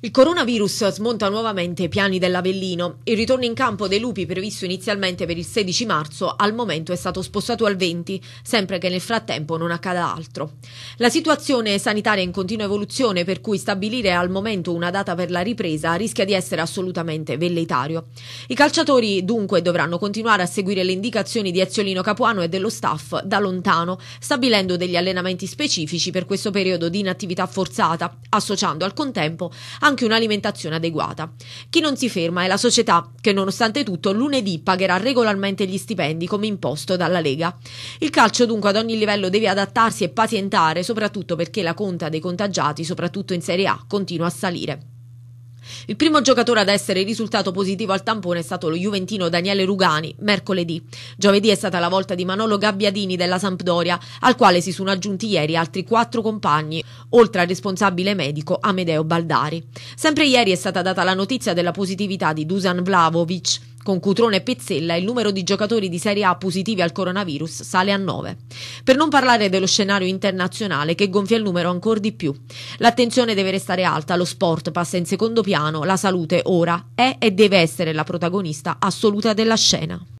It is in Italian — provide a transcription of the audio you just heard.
Il coronavirus smonta nuovamente i piani dell'Avellino. Il ritorno in campo dei lupi previsto inizialmente per il 16 marzo al momento è stato spostato al 20, sempre che nel frattempo non accada altro. La situazione sanitaria è in continua evoluzione, per cui stabilire al momento una data per la ripresa rischia di essere assolutamente velleitario. I calciatori dunque dovranno continuare a seguire le indicazioni di Eziolino Capuano e dello staff da lontano, stabilendo degli allenamenti specifici per questo periodo di inattività forzata, associando al contempo a anche un'alimentazione adeguata. Chi non si ferma è la società, che nonostante tutto lunedì pagherà regolarmente gli stipendi come imposto dalla Lega. Il calcio dunque ad ogni livello deve adattarsi e pazientare, soprattutto perché la conta dei contagiati, soprattutto in Serie A, continua a salire. Il primo giocatore ad essere risultato positivo al tampone è stato lo juventino Daniele Rugani, mercoledì. Giovedì è stata la volta di Manolo Gabbiadini della Sampdoria, al quale si sono aggiunti ieri altri quattro compagni, oltre al responsabile medico Amedeo Baldari. Sempre ieri è stata data la notizia della positività di Dusan Vlavovic, con Cutrone e Pezzella il numero di giocatori di Serie A positivi al coronavirus sale a 9. Per non parlare dello scenario internazionale che gonfia il numero ancora di più. L'attenzione deve restare alta, lo sport passa in secondo piano, la salute ora è e deve essere la protagonista assoluta della scena.